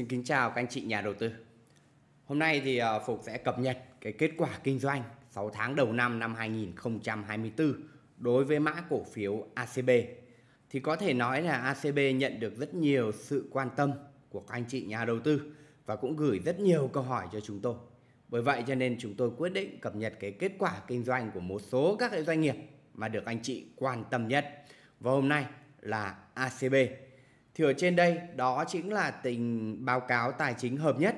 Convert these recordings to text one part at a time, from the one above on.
Xin kính chào các anh chị nhà đầu tư. Hôm nay thì ờ, Phục sẽ cập nhật cái kết quả kinh doanh 6 tháng đầu năm năm 2024 đối với mã cổ phiếu ACB. Thì có thể nói là ACB nhận được rất nhiều sự quan tâm của các anh chị nhà đầu tư và cũng gửi rất nhiều câu hỏi cho chúng tôi. Bởi vậy cho nên chúng tôi quyết định cập nhật cái kết quả kinh doanh của một số các cái doanh nghiệp mà được anh chị quan tâm nhất. Và hôm nay là ACB thì ở trên đây đó chính là tình báo cáo tài chính hợp nhất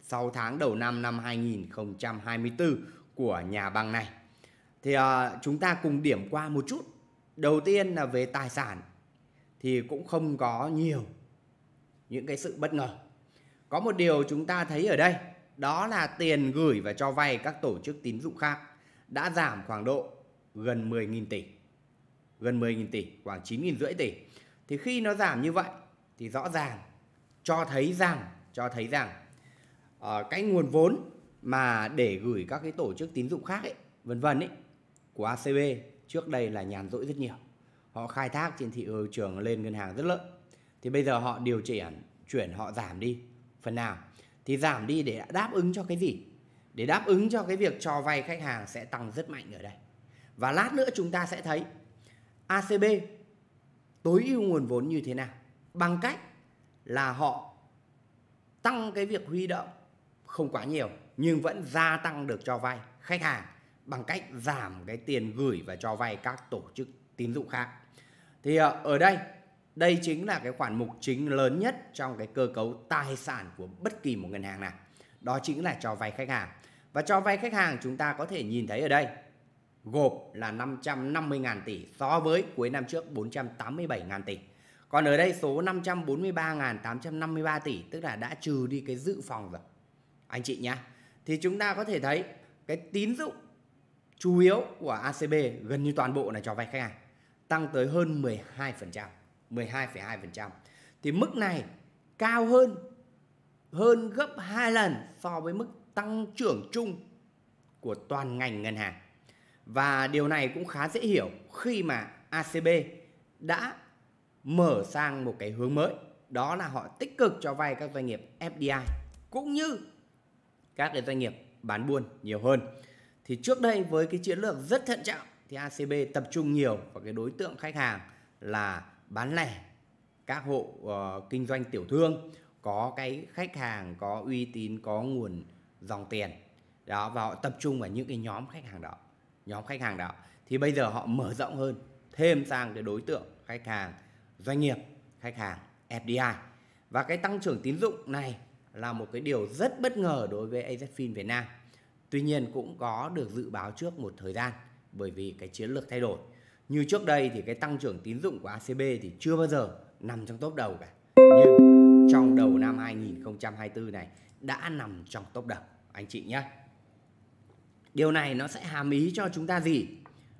6 tháng đầu năm năm 2024 của nhà băng này. Thì à, chúng ta cùng điểm qua một chút. Đầu tiên là về tài sản thì cũng không có nhiều những cái sự bất ngờ. Có một điều chúng ta thấy ở đây đó là tiền gửi và cho vay các tổ chức tín dụng khác đã giảm khoảng độ gần 10.000 tỷ. Gần 10.000 tỷ, khoảng 9.500 tỷ thì khi nó giảm như vậy thì rõ ràng cho thấy rằng cho thấy rằng uh, cái nguồn vốn mà để gửi các cái tổ chức tín dụng khác ấy, vân vân ấy của ACB trước đây là nhàn rỗi rất nhiều. Họ khai thác trên thị trường lên ngân hàng rất lớn. Thì bây giờ họ điều chỉnh chuyển họ giảm đi phần nào thì giảm đi để đáp ứng cho cái gì? Để đáp ứng cho cái việc cho vay khách hàng sẽ tăng rất mạnh ở đây. Và lát nữa chúng ta sẽ thấy ACB tối ưu nguồn vốn như thế nào bằng cách là họ tăng cái việc huy động không quá nhiều nhưng vẫn gia tăng được cho vay khách hàng bằng cách giảm cái tiền gửi và cho vay các tổ chức tín dụng khác. Thì ờ, ở đây đây chính là cái khoản mục chính lớn nhất trong cái cơ cấu tài sản của bất kỳ một ngân hàng nào. Đó chính là cho vay khách hàng. Và cho vay khách hàng chúng ta có thể nhìn thấy ở đây gộp là 550.000 tỷ so với cuối năm trước 487.000 tỷ. Còn ở đây số 543.853 tỷ tức là đã trừ đi cái dự phòng rồi. Anh chị nhá. Thì chúng ta có thể thấy cái tín dụng chủ yếu của ACB gần như toàn bộ là cho vay khách hàng tăng tới hơn 12%, 12,2%. Thì mức này cao hơn hơn gấp 2 lần so với mức tăng trưởng chung của toàn ngành ngân hàng. Và điều này cũng khá dễ hiểu khi mà ACB đã mở sang một cái hướng mới đó là họ tích cực cho vay các doanh nghiệp FDI cũng như các cái doanh nghiệp bán buôn nhiều hơn. Thì trước đây với cái chiến lược rất thận trọng thì ACB tập trung nhiều vào cái đối tượng khách hàng là bán lẻ, các hộ uh, kinh doanh tiểu thương có cái khách hàng có uy tín, có nguồn dòng tiền. Đó và họ tập trung vào những cái nhóm khách hàng đó nhóm khách hàng đó thì bây giờ họ mở rộng hơn thêm sang cái đối tượng khách hàng doanh nghiệp khách hàng FDI và cái tăng trưởng tín dụng này là một cái điều rất bất ngờ đối với AZFIN Việt Nam tuy nhiên cũng có được dự báo trước một thời gian bởi vì cái chiến lược thay đổi như trước đây thì cái tăng trưởng tín dụng của ACB thì chưa bao giờ nằm trong top đầu cả nhưng trong đầu năm 2024 này đã nằm trong top đầu anh chị nhé điều này nó sẽ hàm ý cho chúng ta gì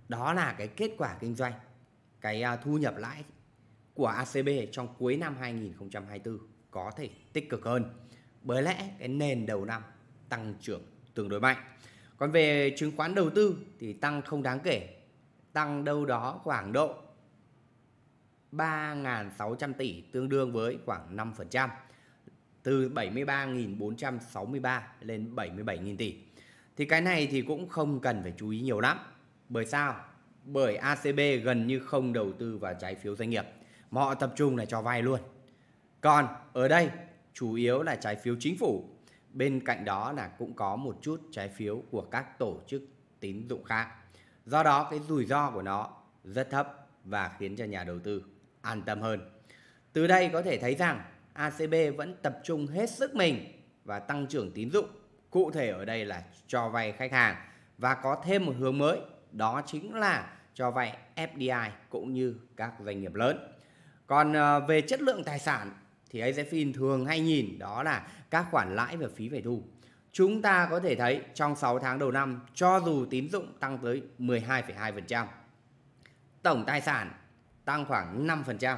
đó là cái kết quả kinh doanh cái à, thu nhập lãi của ACB trong cuối năm 2024 có thể tích cực hơn bởi lẽ cái nền đầu năm tăng trưởng tương đối mạnh còn về chứng khoán đầu tư thì tăng không đáng kể tăng đâu đó khoảng độ 3.600 tỷ tương đương với khoảng 5% từ 73.463 lên 77.000 tỷ thì cái này thì cũng không cần phải chú ý nhiều lắm. Bởi sao? Bởi ACB gần như không đầu tư vào trái phiếu doanh nghiệp. Mà họ tập trung là cho vay luôn. Còn ở đây chủ yếu là trái phiếu chính phủ. Bên cạnh đó là cũng có một chút trái phiếu của các tổ chức tín dụng khác. Do đó cái rủi ro của nó rất thấp và khiến cho nhà đầu tư an tâm hơn. Từ đây có thể thấy rằng ACB vẫn tập trung hết sức mình và tăng trưởng tín dụng cụ thể ở đây là cho vay khách hàng và có thêm một hướng mới đó chính là cho vay FDI cũng như các doanh nghiệp lớn. Còn ờ, về chất lượng tài sản thì AZFIN thường hay nhìn đó là các khoản lãi và phí phải thu. Chúng ta có thể thấy trong 6 tháng đầu năm cho dù tín dụng tăng tới 12,2%, tổng tài sản tăng khoảng 5%,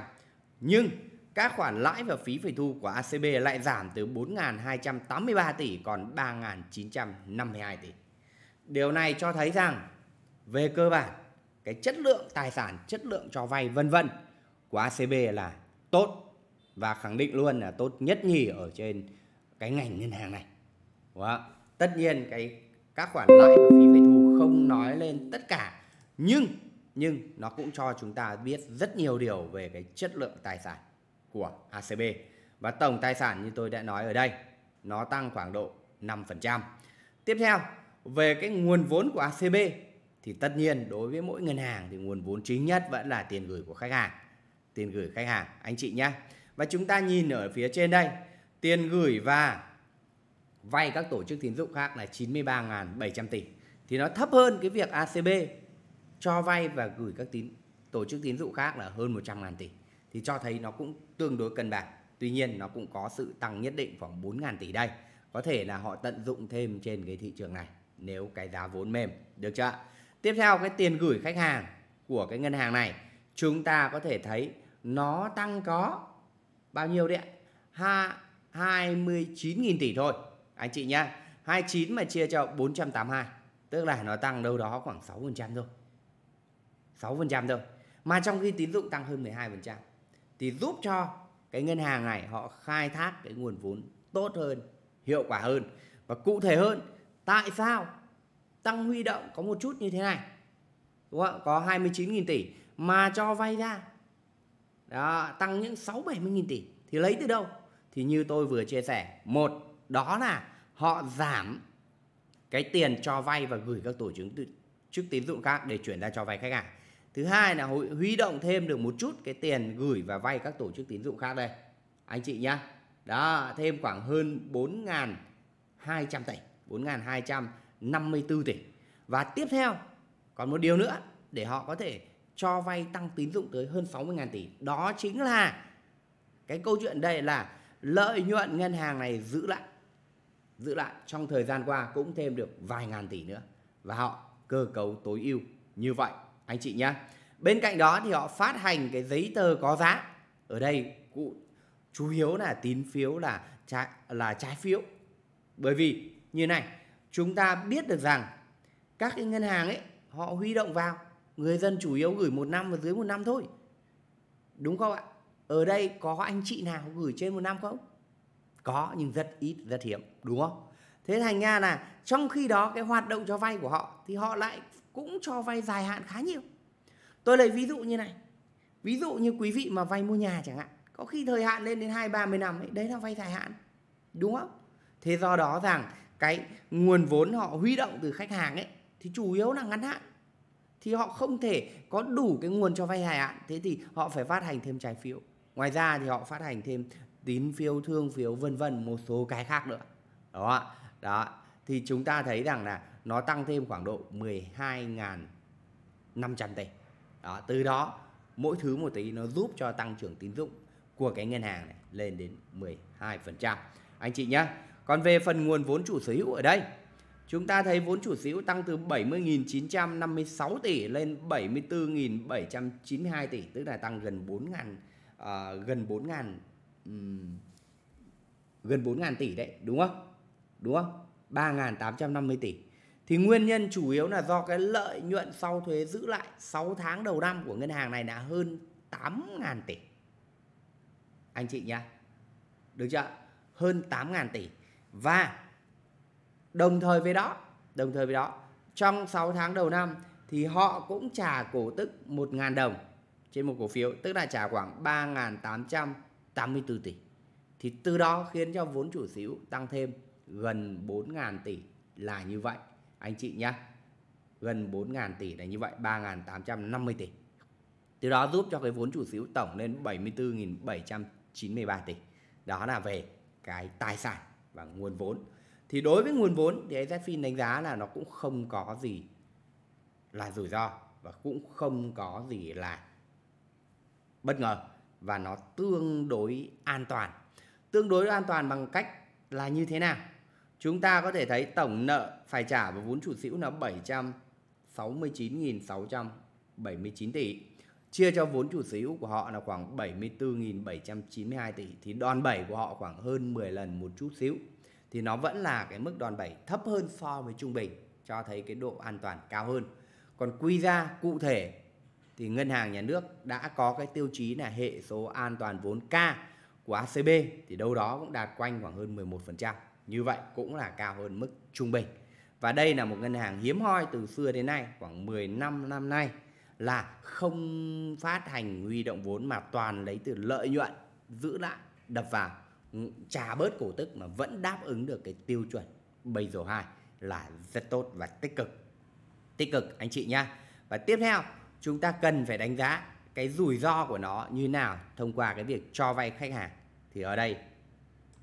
nhưng các khoản lãi và phí phải thu của ACB lại giảm từ 4.283 tỷ còn 3.952 tỷ. Điều này cho thấy rằng về cơ bản cái chất lượng tài sản, chất lượng cho vay vân vân của ACB là tốt và khẳng định luôn là tốt nhất nhì ở trên cái ngành ngân hàng này. Wow. Tất nhiên cái các khoản lãi và phí phải thu không nói lên tất cả nhưng nhưng nó cũng cho chúng ta biết rất nhiều điều về cái chất lượng tài sản của ACB và tổng tài sản như tôi đã nói ở đây nó tăng khoảng độ 5%. Tiếp theo, về cái nguồn vốn của ACB thì tất nhiên đối với mỗi ngân hàng thì nguồn vốn chính nhất vẫn là tiền gửi của khách hàng. Tiền gửi khách hàng anh chị nhé. Và chúng ta nhìn ở phía trên đây, tiền gửi và vay các tổ chức tín dụng khác là 93.700 tỷ. Thì nó thấp hơn cái việc ACB cho vay và gửi các tín tổ chức tín dụng khác là hơn 100.000 tỷ thì cho thấy nó cũng tương đối cân bằng. Tuy nhiên nó cũng có sự tăng nhất định khoảng 4.000 tỷ đây. Có thể là họ tận dụng thêm trên cái thị trường này nếu cái giá vốn mềm được chưa? Tiếp theo cái tiền gửi khách hàng của cái ngân hàng này chúng ta có thể thấy nó tăng có bao nhiêu đấy ạ? Ha 29.000 tỷ thôi anh chị nhá. 29 mà chia cho 482 tức là nó tăng đâu đó khoảng 6% thôi. 6% thôi. Mà trong khi tín dụng tăng hơn 12% thì giúp cho cái ngân hàng này họ khai thác cái nguồn vốn tốt hơn, hiệu quả hơn và cụ thể hơn tại sao tăng huy động có một chút như thế này. Đúng không? Có 29.000 tỷ mà cho vay ra đó, tăng những 6 70.000 tỷ thì lấy từ đâu? Thì như tôi vừa chia sẻ, một đó là họ giảm cái tiền cho vay và gửi các tổ chức tín dụng khác để chuyển ra cho vay khách hàng thứ hai là huy động thêm được một chút cái tiền gửi và vay các tổ chức tín dụng khác đây anh chị nhá đó thêm khoảng hơn 4.200 tỷ 4.254 tỷ và tiếp theo còn một điều nữa để họ có thể cho vay tăng tín dụng tới hơn 60.000 tỷ đó chính là cái câu chuyện đây là lợi nhuận ngân hàng này giữ lại giữ lại trong thời gian qua cũng thêm được vài ngàn tỷ nữa và họ cơ cấu tối ưu như vậy anh chị nhé. Bên cạnh đó thì họ phát hành cái giấy tờ có giá. Ở đây cụ chú hiếu là tín phiếu là trái là trái phiếu. Bởi vì như này, chúng ta biết được rằng các cái ngân hàng ấy họ huy động vào người dân chủ yếu gửi một năm và dưới một năm thôi đúng không ạ ở đây có anh chị nào gửi trên một năm không có nhưng rất ít rất hiếm đúng không thế thành ra là trong khi đó cái hoạt động cho vay của họ thì họ lại cũng cho vay dài hạn khá nhiều. Tôi lấy ví dụ như này. Ví dụ như quý vị mà vay mua nhà chẳng hạn, có khi thời hạn lên đến 2 30 năm ấy, đấy là vay dài hạn. Đúng không? Thế do đó rằng cái nguồn vốn họ huy động từ khách hàng ấy thì chủ yếu là ngắn hạn. Thì họ không thể có đủ cái nguồn cho vay dài hạn, thế thì họ phải phát hành thêm trái phiếu. Ngoài ra thì họ phát hành thêm tín phiếu, thương phiếu vân vân một số cái khác nữa. Đó. Đó thì chúng ta thấy rằng là nó tăng thêm khoảng độ 12.500 tỷ. Đó, từ đó mỗi thứ một tí nó giúp cho tăng trưởng tín dụng của cái ngân hàng này lên đến 12%. Anh chị nhé. Còn về phần nguồn vốn chủ sở hữu ở đây, chúng ta thấy vốn chủ sở hữu tăng từ 70.956 tỷ lên 74.792 tỷ, tức là tăng gần 4.000 uh, ờ, gần 4.000 um, gần 4.000 tỷ đấy, đúng không? Đúng không? 3.850 tỷ. Thì nguyên nhân chủ yếu là do cái lợi nhuận sau thuế giữ lại 6 tháng đầu năm của ngân hàng này là hơn 8.000 tỷ. Anh chị nhá. Được chưa? Hơn 8.000 tỷ. Và đồng thời với đó, đồng thời với đó, trong 6 tháng đầu năm thì họ cũng trả cổ tức 1.000 đồng trên một cổ phiếu, tức là trả khoảng 3.884 tỷ. Thì từ đó khiến cho vốn chủ sở hữu tăng thêm gần 4.000 tỷ là như vậy anh chị nhé gần 4.000 tỷ là như vậy 3.850 tỷ từ đó giúp cho cái vốn chủ sở hữu tổng lên 74.793 tỷ đó là về cái tài sản và nguồn vốn thì đối với nguồn vốn thì AZFIN đánh giá là nó cũng không có gì là rủi ro và cũng không có gì là bất ngờ và nó tương đối an toàn tương đối an toàn bằng cách là như thế nào Chúng ta có thể thấy tổng nợ phải trả và vốn chủ sở hữu là 769.679 tỷ. Chia cho vốn chủ sở hữu của họ là khoảng 74.792 tỷ thì đòn bẩy của họ khoảng hơn 10 lần một chút xíu. Thì nó vẫn là cái mức đòn bẩy thấp hơn so với trung bình cho thấy cái độ an toàn cao hơn. Còn quy ra cụ thể thì ngân hàng nhà nước đã có cái tiêu chí là hệ số an toàn vốn K của ACB thì đâu đó cũng đạt quanh khoảng hơn 11% như vậy cũng là cao hơn mức trung bình. Và đây là một ngân hàng hiếm hoi từ xưa đến nay, khoảng 10 năm năm nay là không phát hành huy động vốn mà toàn lấy từ lợi nhuận giữ lại đập vào ừ, trả bớt cổ tức mà vẫn đáp ứng được cái tiêu chuẩn bây giờ hai là rất tốt và tích cực tích cực anh chị nhá và tiếp theo chúng ta cần phải đánh giá cái rủi ro của nó như nào thông qua cái việc cho vay khách hàng thì ở đây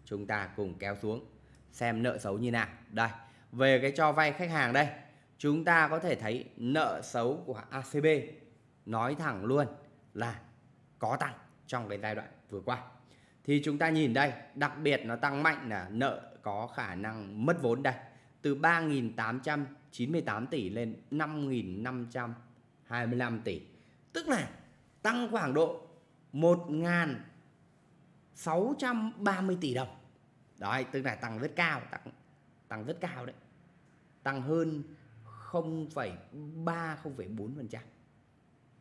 chúng ta cùng kéo xuống xem nợ xấu như nào đây về cái cho vay khách hàng đây chúng ta có thể thấy nợ xấu của ACB nói thẳng luôn là có tăng trong cái giai đoạn vừa qua thì chúng ta nhìn đây đặc biệt nó tăng mạnh là nợ có khả năng mất vốn đây từ 3.898 tỷ lên 5.525 tỷ tức là tăng khoảng độ 1.630 tỷ đồng đấy tức là tăng rất cao tăng tăng rất cao đấy tăng hơn 0,3 0,4%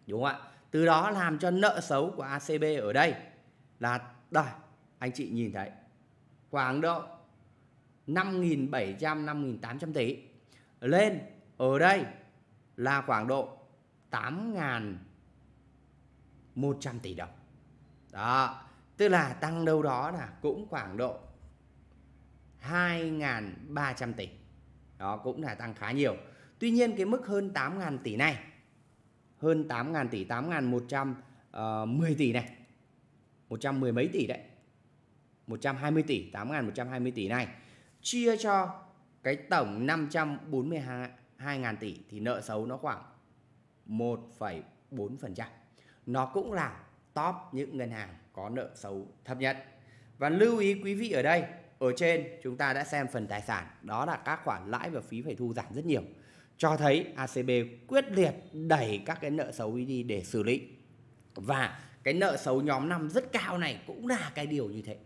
đúng không ạ từ đó làm cho nợ xấu của ACB ở đây là đây anh chị nhìn thấy khoảng độ 5.700 5.800 tỷ lên ở đây là khoảng độ 8.100 tỷ đồng đó tức là tăng đâu đó là cũng khoảng độ 2.300 tỷ. Đó cũng là tăng khá nhiều. Tuy nhiên cái mức hơn 8.000 tỷ này, hơn 8.000 tỷ, 8.110 ờ, tỷ này, 110 mấy tỷ đấy, 120 tỷ, 8.120 tỷ này, chia cho cái tổng 542.000 tỷ thì nợ xấu nó khoảng 1,4%. Nó cũng là top những ngân hàng có nợ xấu thấp nhất. Và lưu ý quý vị ở đây ở trên chúng ta đã xem phần tài sản, đó là các khoản lãi và phí phải thu giảm rất nhiều. Cho thấy ACB quyết liệt đẩy các cái nợ xấu đi để xử lý. Và cái nợ xấu nhóm 5 rất cao này cũng là cái điều như thế.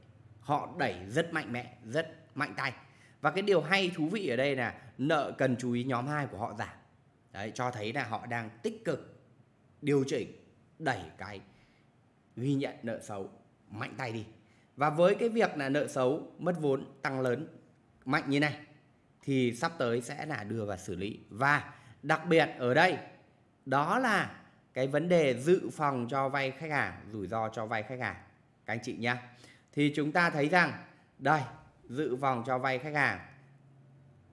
Họ đẩy rất mạnh mẽ, rất mạnh tay. Và cái điều hay thú vị ở đây là nợ cần chú ý nhóm 2 của họ giảm. Đấy, cho thấy là họ đang tích cực điều chỉnh đẩy cái ghi nhận nợ xấu mạnh tay đi và với cái việc là nợ xấu, mất vốn tăng lớn mạnh như này thì sắp tới sẽ là đưa vào xử lý. Và đặc biệt ở đây đó là cái vấn đề dự phòng cho vay khách hàng, rủi ro cho vay khách hàng các anh chị nhé. Thì chúng ta thấy rằng đây dự phòng cho vay khách hàng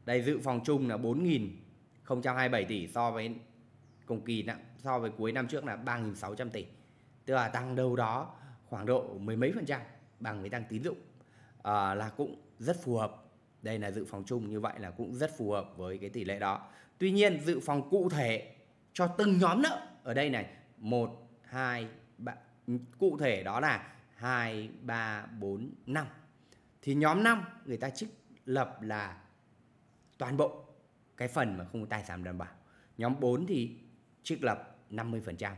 đây dự phòng chung là 4.027 tỷ so với cùng kỳ so với cuối năm trước là 3.600 tỷ. Tức là tăng đâu đó khoảng độ mười mấy phần trăm bằng cái tăng tín dụng à, là cũng rất phù hợp đây là dự phòng chung như vậy là cũng rất phù hợp với cái tỷ lệ đó tuy nhiên dự phòng cụ thể cho từng nhóm nợ ở đây này một hai ba cụ thể đó là hai ba bốn năm thì nhóm 5 người ta trích lập là toàn bộ cái phần mà không có tài sản đảm bảo. Nhóm 4 thì trích lập 50%.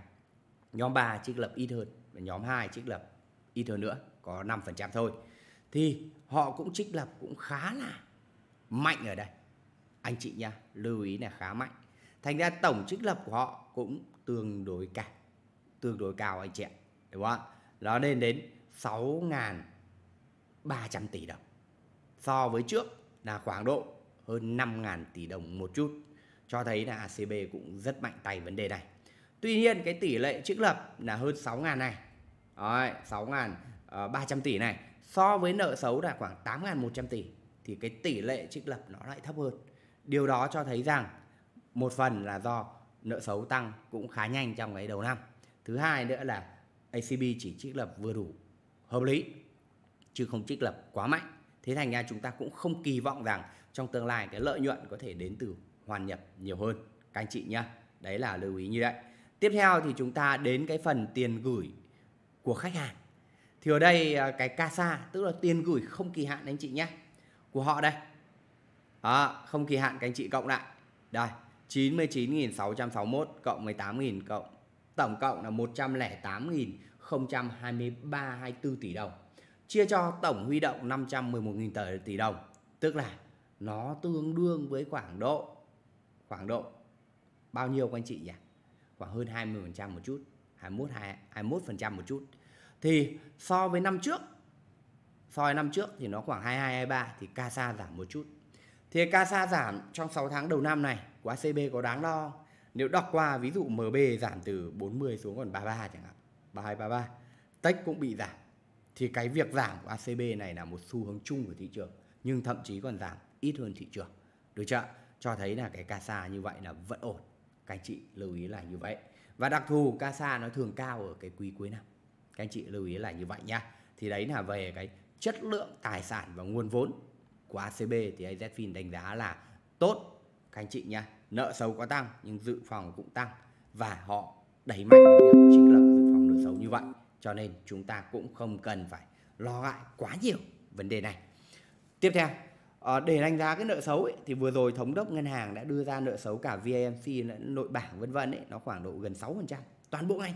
Nhóm 3 trích lập ít hơn và nhóm 2 trích lập ít hơn nữa có 5% thôi thì họ cũng trích lập cũng khá là mạnh ở đây anh chị nha lưu ý là khá mạnh thành ra tổng trích lập của họ cũng tương đối cả, tương đối cao anh chị ạ đúng không nó lên đến 6.300 tỷ đồng so với trước là khoảng độ hơn 5.000 tỷ đồng một chút cho thấy là ACB cũng rất mạnh tay vấn đề này tuy nhiên cái tỷ lệ trích lập là hơn 6.000 này Đấy, 6.300 ờ, tỷ này so với nợ xấu là khoảng 8.100 tỷ thì cái tỷ lệ trích lập nó lại thấp hơn. Điều đó cho thấy rằng một phần là do nợ xấu tăng cũng khá nhanh trong cái đầu năm. Thứ hai nữa là ACB chỉ trích lập vừa đủ, hợp lý chứ không trích lập quá mạnh. Thế thành ra chúng ta cũng không kỳ vọng rằng trong tương lai cái lợi nhuận có thể đến từ hoàn nhập nhiều hơn các anh chị nhá. Đấy là lưu ý như vậy. Tiếp theo thì chúng ta đến cái phần tiền gửi của khách hàng thì ở đây à, cái CASA tức là tiền gửi không kỳ hạn anh chị nhé của họ đây đó, không kỳ hạn các anh chị cộng lại đây 99.661 cộng 18.000 cộng tổng cộng là 108.023,24 tỷ đồng chia cho tổng huy động 511.000 tỷ đồng tức là nó tương đương với khoảng độ khoảng độ bao nhiêu các anh chị nhỉ khoảng hơn 20% một chút 21 21% một chút. Thì so với năm trước so với năm trước thì nó khoảng 22 23 thì CASA giảm một chút. Thì CASA giảm trong 6 tháng đầu năm này của ACB có đáng lo Nếu đọc qua ví dụ MB giảm từ 40 xuống còn 33 chẳng hạn, 32 33. Tech cũng bị giảm. Thì cái việc giảm của ACB này là một xu hướng chung của thị trường nhưng thậm chí còn giảm ít hơn thị trường. Được chưa? Cho thấy là cái CASA như vậy là vẫn ổn. Các anh chị lưu ý là như vậy và đặc thù casa nó thường cao ở cái quý cuối năm các anh chị lưu ý là như vậy nha thì đấy là về cái chất lượng tài sản và nguồn vốn của ACB thì AZFIN đánh giá là tốt các anh chị nha nợ xấu có tăng nhưng dự phòng cũng tăng và họ đẩy mạnh cái việc trích lập dự phòng nợ xấu như vậy cho nên chúng ta cũng không cần phải lo ngại quá nhiều vấn đề này tiếp theo Ờ, để đánh giá cái nợ xấu ấy, thì vừa rồi thống đốc ngân hàng đã đưa ra nợ xấu cả VAMC nội bảng vân vân ấy nó khoảng độ gần 6% toàn bộ ngành.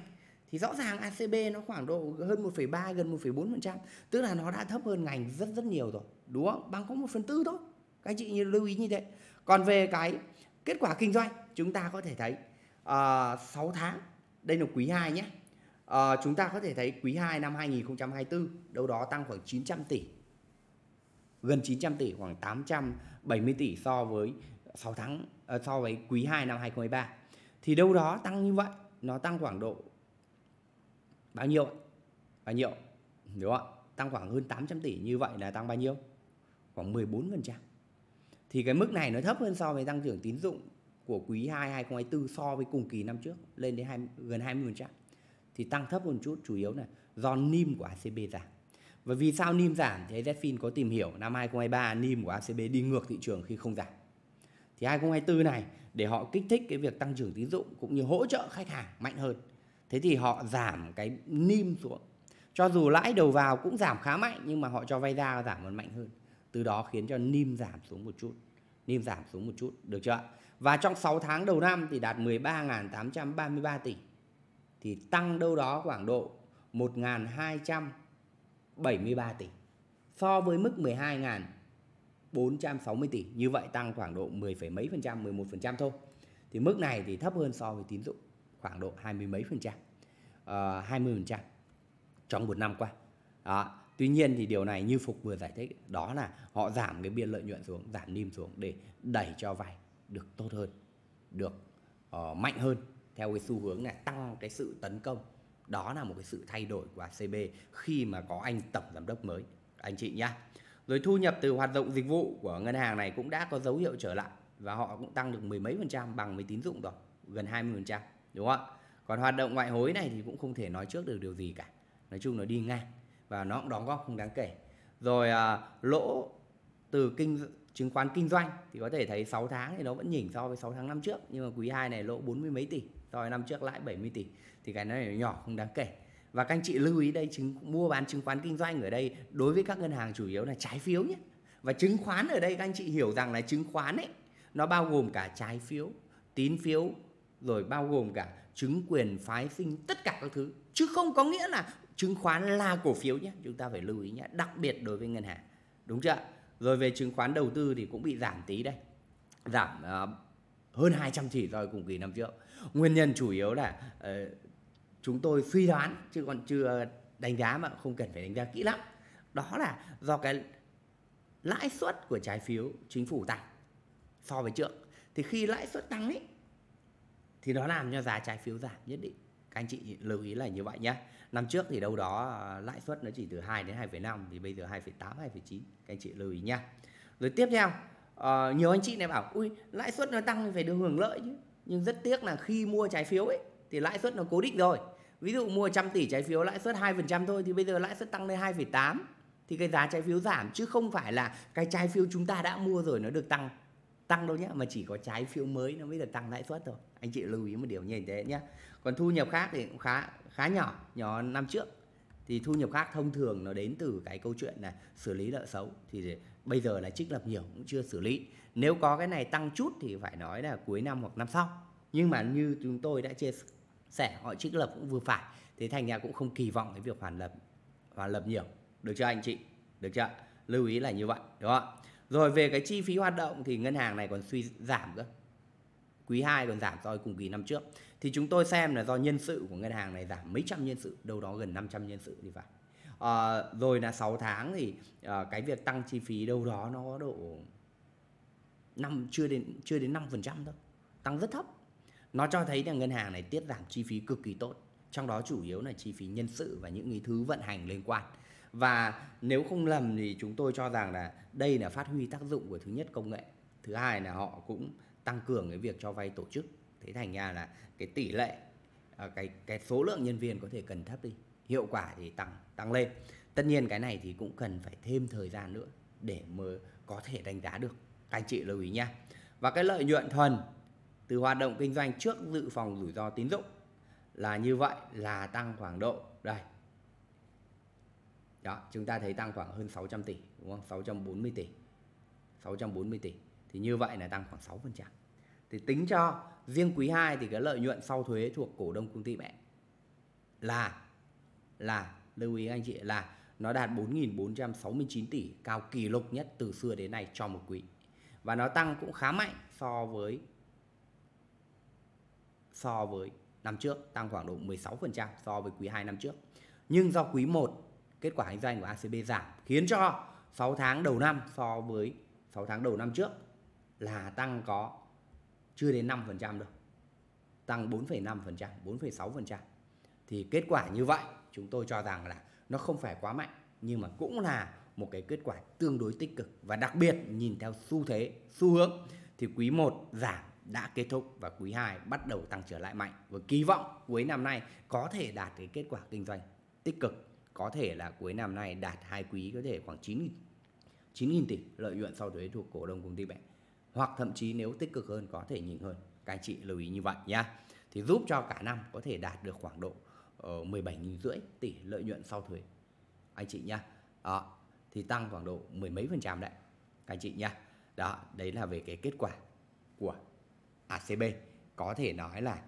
Thì rõ ràng ACB nó khoảng độ hơn 1,3 gần 1,4%, tức là nó đã thấp hơn ngành rất rất nhiều rồi, đúng không? Bằng có 1 phần tư thôi. Các chị như lưu ý như thế. Còn về cái kết quả kinh doanh, chúng ta có thể thấy à, ờ, 6 tháng, đây là quý 2 nhé. À, chúng ta có thể thấy quý 2 năm 2024 đâu đó tăng khoảng 900 tỷ gần 900 tỷ khoảng 870 tỷ so với 6 tháng ờ, so với quý 2 năm 2023 thì đâu đó tăng như vậy nó tăng khoảng độ bao nhiêu bao nhiêu đúng không tăng khoảng hơn 800 tỷ như vậy là tăng bao nhiêu khoảng 14% thì cái mức này nó thấp hơn so với tăng trưởng tín dụng của quý 2 2024 so với cùng kỳ năm trước lên đến 2, gần 20% thì tăng thấp hơn chút chủ yếu là do NIM của ACB giảm và vì sao NIM giảm thì ZFIN có tìm hiểu năm 2023 NIM của ACB đi ngược thị trường khi không giảm. Thì 2024 này để họ kích thích cái việc tăng trưởng tín dụng cũng như hỗ trợ khách hàng mạnh hơn. Thế thì họ giảm cái NIM xuống. Cho dù lãi đầu vào cũng giảm khá mạnh nhưng mà họ cho vay ra giảm còn mạnh hơn. Từ đó khiến cho NIM giảm xuống một chút. NIM giảm xuống một chút, được chưa Và trong 6 tháng đầu năm thì đạt 13.833 tỷ. Thì tăng đâu đó khoảng độ 1.200 73 tỷ so với mức 12.460 tỷ như vậy tăng khoảng độ 10, mấy phần trăm 11 phần trăm thôi thì mức này thì thấp hơn so với tín dụng khoảng độ 20 mấy phần trăm uh, ờ, 20 phần trăm trong một năm qua đó. Tuy nhiên thì điều này như Phục vừa giải thích đó là họ giảm cái biên lợi nhuận xuống, giảm niêm xuống để đẩy cho vay được tốt hơn, được uh, mạnh hơn theo cái xu hướng này tăng cái sự tấn công đó là một cái sự thay đổi của ACB khi mà có anh tổng giám đốc mới anh chị nhá rồi thu nhập từ hoạt động dịch vụ của ngân hàng này cũng đã có dấu hiệu trở lại và họ cũng tăng được mười mấy phần trăm bằng với tín dụng rồi gần 20 phần trăm đúng không ạ còn hoạt động ngoại hối này thì cũng không thể nói trước được điều gì cả nói chung nó đi ngang và nó cũng đóng góp không đáng kể rồi à, lỗ từ kinh chứng khoán kinh doanh thì có thể thấy 6 tháng thì nó vẫn nhỉnh so với 6 tháng năm trước nhưng mà quý 2 này lỗ bốn mươi mấy tỷ rồi năm trước lãi 70 tỷ thì cái này nhỏ không đáng kể và các anh chị lưu ý đây chứng mua bán chứng khoán kinh doanh ở đây đối với các ngân hàng chủ yếu là trái phiếu nhé và chứng khoán ở đây các anh chị hiểu rằng là chứng khoán ấy nó bao gồm cả trái phiếu tín phiếu rồi bao gồm cả chứng quyền phái sinh tất cả các thứ chứ không có nghĩa là chứng khoán là cổ phiếu nhé chúng ta phải lưu ý nhé đặc biệt đối với ngân hàng đúng chưa rồi về chứng khoán đầu tư thì cũng bị giảm tí đây giảm uh, hơn 200 chỉ so với cùng kỳ năm trước nguyên nhân chủ yếu là uh, chúng tôi suy đoán chứ còn chưa đánh giá mà không cần phải đánh giá kỹ lắm đó là do cái lãi suất của trái phiếu chính phủ tăng so với trước thì khi lãi suất tăng ấy thì nó làm cho giá trái phiếu giảm nhất định các anh chị lưu ý là như vậy nhé năm trước thì đâu đó ờ, lãi suất nó chỉ từ 2 đến 2,5 thì bây giờ 2,8 2,9 các anh chị lưu ý nhé rồi tiếp theo uh, nhiều anh chị này bảo ui lãi suất nó tăng thì phải được hưởng lợi chứ nhưng rất tiếc là khi mua trái phiếu ấy thì lãi suất nó cố định rồi ví dụ mua trăm tỷ trái phiếu lãi suất 2% thôi thì bây giờ lãi suất tăng lên 2,8 thì cái giá trái phiếu giảm chứ không phải là cái trái phiếu chúng ta đã mua rồi nó được tăng tăng đâu nhé mà chỉ có trái phiếu mới nó mới được tăng lãi suất thôi anh chị lưu ý một điều như thế nhé còn thu nhập khác thì cũng khá khá nhỏ nhỏ năm trước thì thu nhập khác thông thường nó đến từ cái câu chuyện là xử lý nợ xấu thì bây giờ là trích lập nhiều cũng chưa xử lý nếu có cái này tăng chút thì phải nói là cuối năm hoặc năm sau nhưng mà như chúng tôi đã chia sẻ họ trích lập cũng vừa phải thế thành ra cũng không kỳ vọng cái việc hoàn lập hoàn lập nhiều được chưa anh chị được chưa lưu ý là như vậy đúng không rồi về cái chi phí hoạt động thì ngân hàng này còn suy giảm cơ quý 2 còn giảm so với cùng kỳ năm trước thì chúng tôi xem là do nhân sự của ngân hàng này giảm mấy trăm nhân sự đâu đó gần 500 nhân sự đi vào à, rồi là 6 tháng thì à, cái việc tăng chi phí đâu đó nó có độ năm chưa đến chưa đến 5% thôi tăng rất thấp nó cho thấy là ngân hàng này tiết giảm chi phí cực kỳ tốt trong đó chủ yếu là chi phí nhân sự và những cái thứ vận hành liên quan và nếu không lầm thì chúng tôi cho rằng là đây là phát huy tác dụng của thứ nhất công nghệ thứ hai là họ cũng tăng cường cái việc cho vay tổ chức thế thành ra là cái tỷ lệ ờ, cái cái số lượng nhân viên có thể cần thấp đi hiệu quả thì tăng tăng lên tất nhiên cái này thì cũng cần phải thêm thời gian nữa để mới có thể đánh giá được các anh chị lưu ý nha và cái lợi nhuận thuần từ hoạt động kinh doanh trước dự phòng rủi ro tín dụng là như vậy là tăng khoảng độ đây đó chúng ta thấy tăng khoảng hơn 600 tỷ đúng không 640 tỷ 640 tỷ thì như vậy là tăng khoảng 6% thì tính cho riêng quý 2 thì cái lợi nhuận sau thuế thuộc cổ đông công ty mẹ là là lưu ý anh chị là nó đạt 4.469 tỷ, cao kỷ lục nhất từ xưa đến nay cho một quý. Và nó tăng cũng khá mạnh so với so với năm trước, tăng khoảng độ 16% so với quý 2 năm trước. Nhưng do quý 1 kết quả kinh doanh của ACB giảm khiến cho 6 tháng đầu năm so với 6 tháng đầu năm trước là tăng có chưa đến 5% đâu. Tăng 4,5%, 4,6%. Thì kết quả như vậy chúng tôi cho rằng là nó không phải quá mạnh nhưng mà cũng là một cái kết quả tương đối tích cực và đặc biệt nhìn theo xu thế, xu hướng thì quý 1 giảm đã kết thúc và quý 2 bắt đầu tăng trở lại mạnh và kỳ vọng cuối năm nay có thể đạt cái kết quả kinh doanh tích cực có thể là cuối năm nay đạt hai quý có thể khoảng 9 9.000 tỷ lợi nhuận sau thuế thuộc cổ đông công ty mẹ hoặc thậm chí nếu tích cực hơn có thể nhìn hơn các anh chị lưu ý như vậy nhá thì giúp cho cả năm có thể đạt được khoảng độ 17 ờ, rưỡi tỷ lợi nhuận sau thuế anh chị nhá đó thì tăng khoảng độ mười mấy phần trăm đấy anh chị nhá đó đấy là về cái kết quả của ACB có thể nói là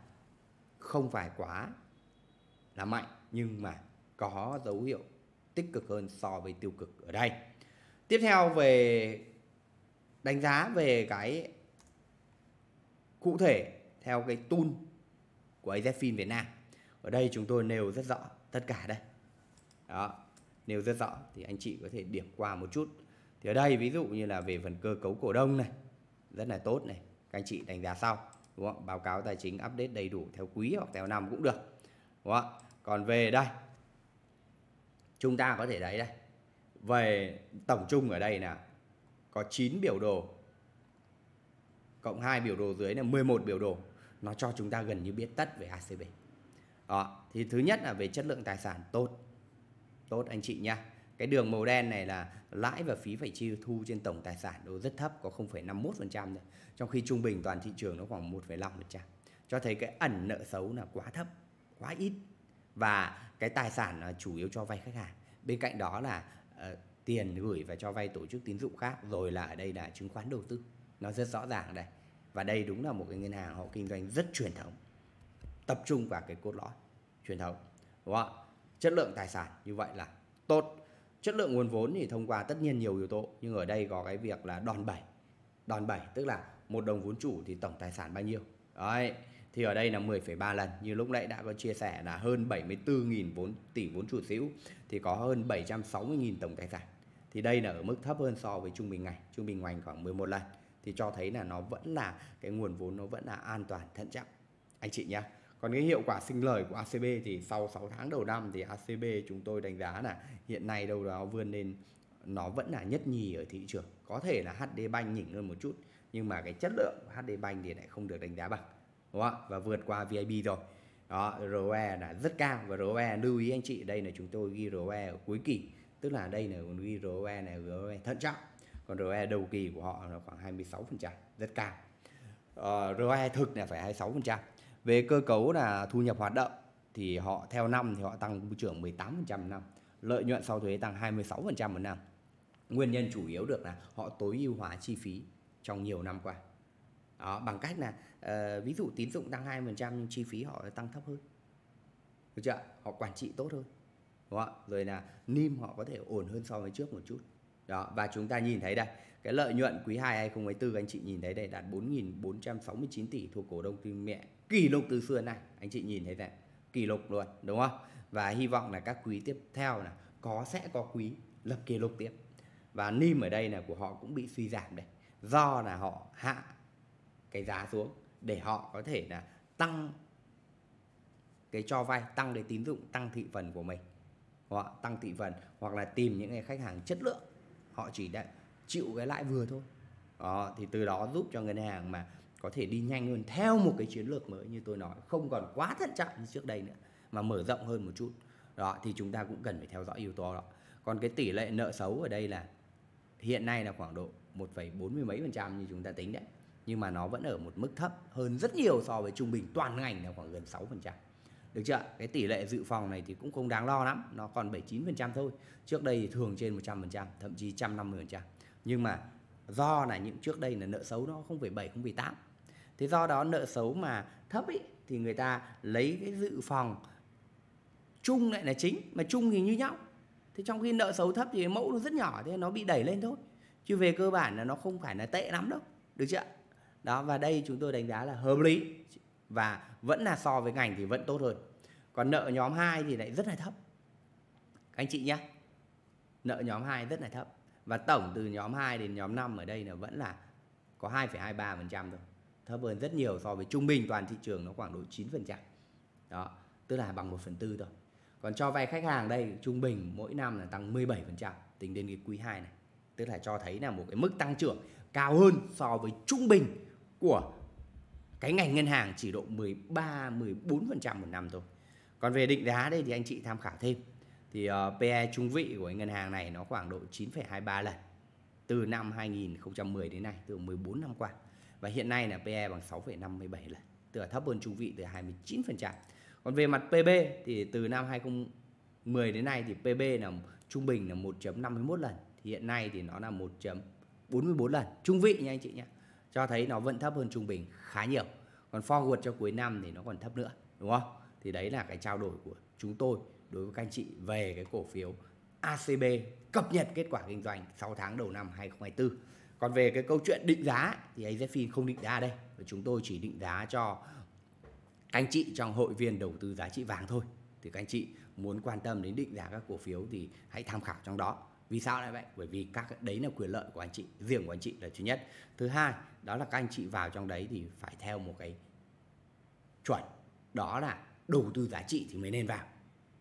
không phải quá là mạnh nhưng mà có dấu hiệu tích cực hơn so với tiêu cực ở đây tiếp theo về đánh giá về cái cụ thể theo cái tool của AZFIN Việt Nam ở đây chúng tôi nêu rất rõ tất cả đây đó nêu rất rõ thì anh chị có thể điểm qua một chút thì ở đây ví dụ như là về phần cơ cấu cổ đông này rất là tốt này các anh chị đánh giá sau đúng không báo cáo tài chính update đầy đủ theo quý hoặc theo năm cũng được đúng không còn về đây chúng ta có thể thấy đây về tổng chung ở đây là có 9 biểu đồ cộng 2 biểu đồ dưới là 11 biểu đồ nó cho chúng ta gần như biết tất về ACB đó thì thứ nhất là về chất lượng tài sản tốt tốt anh chị nhá cái đường màu đen này là lãi và phí phải chi thu trên tổng tài sản nó rất thấp có 0,51% thôi trong khi trung bình toàn thị trường nó khoảng 1,5% cho thấy cái ẩn nợ xấu là quá thấp quá ít và cái tài sản là chủ yếu cho vay khách hàng bên cạnh đó là uh, tiền gửi và cho vay tổ chức tín dụng khác rồi là ở đây là chứng khoán đầu tư nó rất rõ ràng đây và đây đúng là một cái ngân hàng họ kinh doanh rất truyền thống tập trung vào cái cốt lõi truyền thống đúng không ạ chất lượng tài sản như vậy là tốt chất lượng nguồn vốn thì thông qua tất nhiên nhiều yếu tố nhưng ở đây có cái việc là đòn bẩy đòn bẩy tức là một đồng vốn chủ thì tổng tài sản bao nhiêu đấy thì ở đây là 10,3 lần như lúc nãy đã có chia sẻ là hơn 74.000 vốn tỷ vốn chủ sở hữu thì có hơn 760.000 tổng tài sản thì đây là ở mức thấp hơn so với trung bình ngành trung bình ngành khoảng 11 lần thì cho thấy là nó vẫn là cái nguồn vốn nó vẫn là an toàn thận trọng anh chị nhé còn cái hiệu quả sinh lời của ACB thì sau 6 tháng đầu năm thì ACB chúng tôi đánh giá là hiện nay đâu đó vươn lên nó vẫn là nhất nhì ở thị trường có thể là HD Bank nhỉnh hơn một chút nhưng mà cái chất lượng của HD Bank thì lại không được đánh giá bằng đúng không và vượt qua VIP rồi đó ROE là rất cao và ROE lưu ý anh chị đây là chúng tôi ghi ROE ở cuối kỳ tức là đây là ghi ROE này ROE thận trọng còn ROE đầu kỳ của họ là khoảng 26% rất cao uh, ờ, ROE thực là phải 26% về cơ cấu là thu nhập hoạt động thì họ theo năm thì họ tăng trưởng 18% năm, lợi nhuận sau thuế tăng 26% một năm. Nguyên nhân chủ yếu được là họ tối ưu hóa chi phí trong nhiều năm qua. Đó, bằng cách là uh, ví dụ tín dụng tăng 2% nhưng chi phí họ tăng thấp hơn. Được chưa? Họ quản trị tốt hơn. Đúng không? Rồi là NIM họ có thể ổn hơn so với trước một chút. Đó, và chúng ta nhìn thấy đây, cái lợi nhuận quý 2 2024 các anh chị nhìn thấy đây đạt 4.469 tỷ thuộc cổ đông tư mẹ kỷ lục từ xưa này anh chị nhìn thấy vậy, kỷ lục luôn đúng không và hy vọng là các quý tiếp theo là có sẽ có quý lập kỷ lục tiếp và nim ở đây là của họ cũng bị suy giảm đây do là họ hạ cái giá xuống để họ có thể là tăng cái cho vay tăng để tín dụng tăng thị phần của mình họ tăng thị phần hoặc là tìm những cái khách hàng chất lượng họ chỉ đã chịu cái lãi vừa thôi đó, thì từ đó giúp cho ngân hàng mà có thể đi nhanh hơn theo một cái chiến lược mới như tôi nói không còn quá thận trọng như trước đây nữa mà mở rộng hơn một chút đó thì chúng ta cũng cần phải theo dõi yếu tố đó còn cái tỷ lệ nợ xấu ở đây là hiện nay là khoảng độ một bốn mươi mấy phần trăm như chúng ta tính đấy nhưng mà nó vẫn ở một mức thấp hơn rất nhiều so với trung bình toàn ngành là khoảng gần 6 phần trăm được chưa cái tỷ lệ dự phòng này thì cũng không đáng lo lắm nó còn 79 phần trăm thôi trước đây thì thường trên 100 phần trăm thậm chí 150 phần trăm nhưng mà do là những trước đây là nợ xấu nó không phải bảy không phải 8 thế do đó nợ xấu mà thấp ý, thì người ta lấy cái dự phòng chung lại là chính mà chung thì như nhau thế trong khi nợ xấu thấp thì mẫu nó rất nhỏ thế nó bị đẩy lên thôi chứ về cơ bản là nó không phải là tệ lắm đâu được chưa đó và đây chúng tôi đánh giá là hợp lý và vẫn là so với ngành thì vẫn tốt hơn còn nợ nhóm 2 thì lại rất là thấp các anh chị nhé nợ nhóm 2 rất là thấp và tổng từ nhóm 2 đến nhóm 5 ở đây là vẫn là có 2,23% thôi thấp hơn rất nhiều so với trung bình toàn thị trường nó khoảng độ 9%. Đó, tức là bằng 1 phần tư thôi. Còn cho vay khách hàng đây trung bình mỗi năm là tăng 17% tính đến cái quý 2 này. Tức là cho thấy là một cái mức tăng trưởng cao hơn so với trung bình của cái ngành ngân hàng chỉ độ 13 14% một năm thôi. Còn về định giá đây thì anh chị tham khảo thêm. Thì uh, ờ, PE trung vị của ngân hàng này nó khoảng độ 9,23 lần từ năm 2010 đến nay, từ 14 năm qua và hiện nay là PE bằng 6,57 lần tức là thấp hơn trung vị từ 29%. Còn về mặt PB thì từ năm 2010 đến nay thì PB là trung bình là 1.51 lần thì hiện nay thì nó là 1.44 lần trung vị nha anh chị nhé cho thấy nó vẫn thấp hơn trung bình khá nhiều còn forward cho cuối năm thì nó còn thấp nữa đúng không thì đấy là cái trao đổi của chúng tôi đối với các anh chị về cái cổ phiếu ACB cập nhật kết quả kinh doanh 6 tháng đầu năm 2024 còn về cái câu chuyện định giá thì AZFIN không định giá đây và chúng tôi chỉ định giá cho anh chị trong hội viên đầu tư giá trị vàng thôi thì các anh chị muốn quan tâm đến định giá các cổ phiếu thì hãy tham khảo trong đó vì sao lại vậy bởi vì các đấy là quyền lợi của anh chị riêng của anh chị là thứ nhất thứ hai đó là các anh chị vào trong đấy thì phải theo một cái chuẩn đó là đầu tư giá trị thì mới nên vào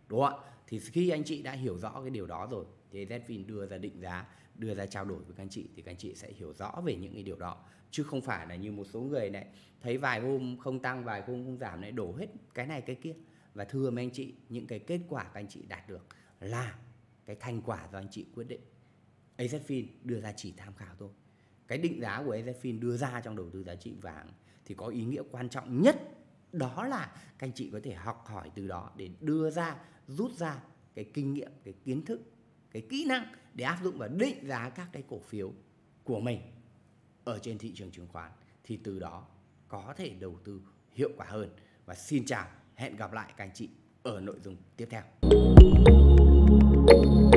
đúng không ạ thì khi anh chị đã hiểu rõ cái điều đó rồi thì ZFIN đưa ra định giá đưa ra trao đổi với các anh chị thì các anh chị sẽ hiểu rõ về những cái điều đó chứ không phải là như một số người này thấy vài hôm không tăng vài hôm không giảm lại đổ hết cái này cái kia và thưa mấy anh chị những cái kết quả các anh chị đạt được là cái thành quả do anh chị quyết định AZFIN đưa ra chỉ tham khảo thôi cái định giá của AZFIN đưa ra trong đầu tư giá trị vàng thì có ý nghĩa quan trọng nhất đó là các anh chị có thể học hỏi từ đó để đưa ra rút ra cái kinh nghiệm cái kiến thức cái kỹ năng để áp dụng và định giá các cái cổ phiếu của mình ở trên thị trường chứng khoán thì từ đó có thể đầu tư hiệu quả hơn và xin chào hẹn gặp lại các anh chị ở nội dung tiếp theo